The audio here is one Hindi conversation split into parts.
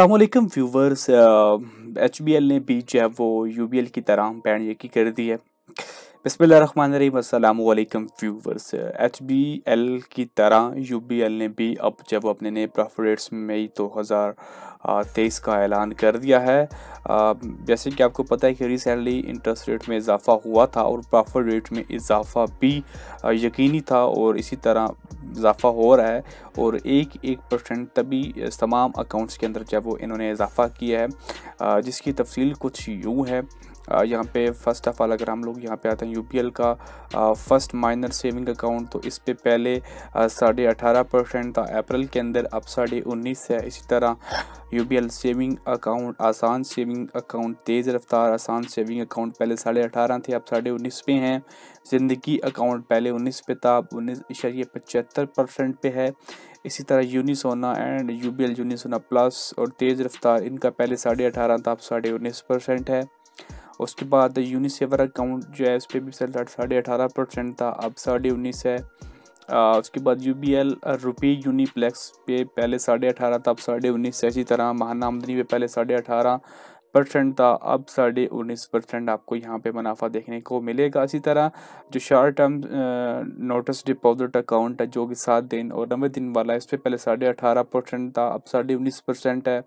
Aslam viewers H B L ने भी जो है वो यू बी एल की तरह बैन यकी कर दी है बसमिलकुम व्यूवर्स एच बी एल की तरह यू बी एल ने भी अब जब अपने नए प्रॉफिट्स मई दो हज़ार तेईस का ऐलान कर दिया है जैसे कि आपको पता है कि रिसेंटली इंटरेस्ट रेट में इजाफा हुआ था और प्रॉफिट रेट में इजाफा भी यकीनी था और इसी तरह इजाफा हो रहा है और एक एक परसेंट तभी तमाम अकाउंट्स के अंदर जब वो इन्होंने इजाफा किया है जिसकी तफसील कुछ यूँ है यहाँ पे फर्स्ट ऑफ ऑल अगर हम लोग यहाँ पे आते हैं यू का फर्स्ट माइनर सेविंग अकाउंट तो इस पर पहले साढ़े अठारह परसेंट था अप्रैल के अंदर अब साढ़े उन्नीस है इसी तरह यू सेविंग अकाउंट आसान सेविंग अकाउंट तेज़ रफ्तार आसान सेविंग अकाउंट पहले साढ़े अठारह थे अब साढ़े उन्नीस पे हैं ज़िंदगी अकाउंट पहले उन्नीस पे था अब उन्नीस इशारे पचहत्तर परसेंट पे है इसी तरह यूनिसोना and U B L plus और तेज़ रफ्तार इनका पहले साढ़े अठारह था अब साढ़े उन्नीस परसेंट है उसके बाद यूनिसेवर अकाउंट जो है उस पर भी सेल साढ़े अठारह परसेंट था अब साढ़े उन्नीस है आ, उसके बाद U B L rupee Uniplex पे पहले साढ़े अठारह था अब साढ़े उन्नीस है इसी तरह महाना आमदनी पे पहले साढ़े अठारह परसेंट था अब साढ़े उन्नीस परसेंट आपको यहाँ पे मुनाफा देखने को मिलेगा इसी तरह जो short term notice deposit account है जो कि सात दिन और नब्बे दिन वाला है इस पर पहले साढ़े अठारह परसेंट था अब साढ़े उन्नीस परसेंट है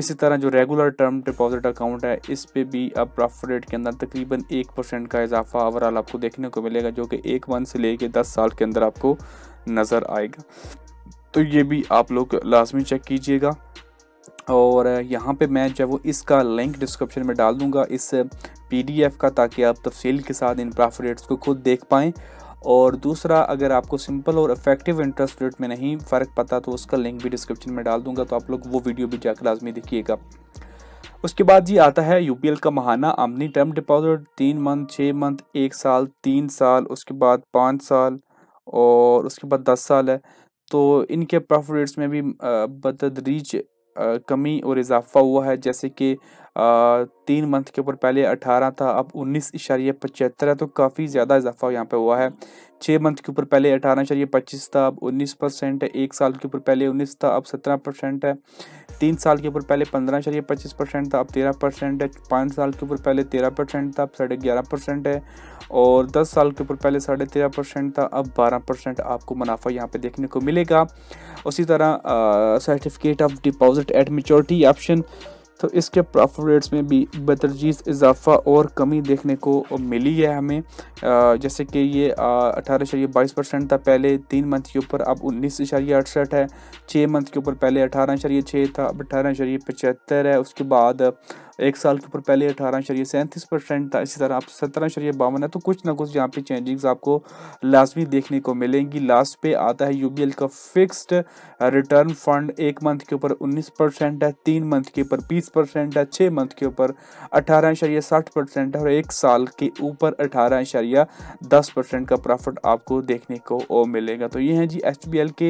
इसी तरह जो रेगुलर टर्म डिपॉजिट अकाउंट है इस पे भी अब प्रॉफिट रेट के अंदर तकरीबन एक परसेंट का इजाफा ओवरऑल आपको देखने को मिलेगा जो कि एक मंथ से लेके दस साल के अंदर आपको नज़र आएगा तो ये भी आप लोग लाजमी चेक कीजिएगा और यहाँ पे मैं जब वो इसका लिंक डिस्क्रिप्शन में डाल दूँगा इस पीडीएफ का ताकि आप तफसील के साथ इन प्रॉफिट रेट्स को खुद देख पाएँ और दूसरा अगर आपको सिंपल और इफेक्टिव इंटरेस्ट रेट में नहीं फ़र्क पता तो उसका लिंक भी डिस्क्रिप्शन में डाल दूंगा तो आप लोग वो वीडियो भी जाकर लाजमी देखिएगा उसके बाद जी आता है यू का महाना आमनी टर्म डिपॉजिट तीन मंथ छः मंथ एक साल तीन साल उसके बाद पाँच साल और उसके बाद दस साल है तो इनके प्रॉफिट रेट्स में भी बतदरीज कमी और इजाफा हुआ है जैसे कि तीन मंथ के ऊपर पहले अठारह था अब उन्नीस इशारे पचहत्तर है तो काफ़ी ज़्यादा इजाफा यहाँ पे हुआ है छः मंथ के ऊपर पहले अठारह इशारे पच्चीस था अब उन्नीस परसेंट है एक साल के ऊपर पहले उन्नीस था अब सत्रह परसेंट है तीन साल के ऊपर पहले पंद्रह शरीय पच्चीस परसेंट था अब तेरह परसेंट है पाँच साल के ऊपर पहले तेरह परसेंट था अब साढ़े ग्यारह परसेंट है और दस साल के ऊपर पहले साढ़े तेरह परसेंट था अब बारह परसेंट आपको मुनाफा यहाँ पे देखने को मिलेगा उसी तरह certificate of deposit at maturity option तो इसके प्रॉफिट रेट्स में भी बतरजीज़ इजाफा और कमी देखने को मिली है हमें जैसे कि ये अठारह इशारे बाईस परसेंट था पहले तीन मंथ के ऊपर अब उन्नीस इशारे अड़सठ है छः मंथ के ऊपर पहले अठारह इशारे छः था अब अठारह इशारे पचहत्तर है उसके बाद एक साल के ऊपर पहले अठारह शरीय सैंतीस परसेंट था इसी तरह आप सत्रह शरीय बावन है तो कुछ ना कुछ यहाँ पे चेंजिंग्स आपको लाजमी देखने को मिलेंगी लास्ट पे आता है यू का फिक्स्ड रिटर्न फंड एक मंथ के ऊपर उन्नीस परसेंट है तीन मंथ के ऊपर बीस परसेंट है छः मंथ के ऊपर अठारह इशारिया साठ परसेंट है और एक साल के ऊपर अठारह इशारिया दस परसेंट का प्रॉफिट आपको देखने को मिलेगा तो ये हैं जी एच बी एल के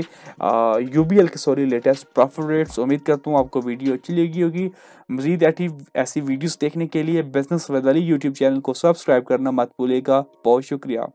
यू बी एल के सॉरी लेटेस्ट प्रॉफिट रेट्स उम्मीद करता हूँ आपको वीडियो अच्छी लगी होगी मजीद एटी ऐसी वीडियोस देखने के लिए बिजनेस विद यूट्यूब चैनल को सब्सक्राइब करना मत भूलेगा बहुत शुक्रिया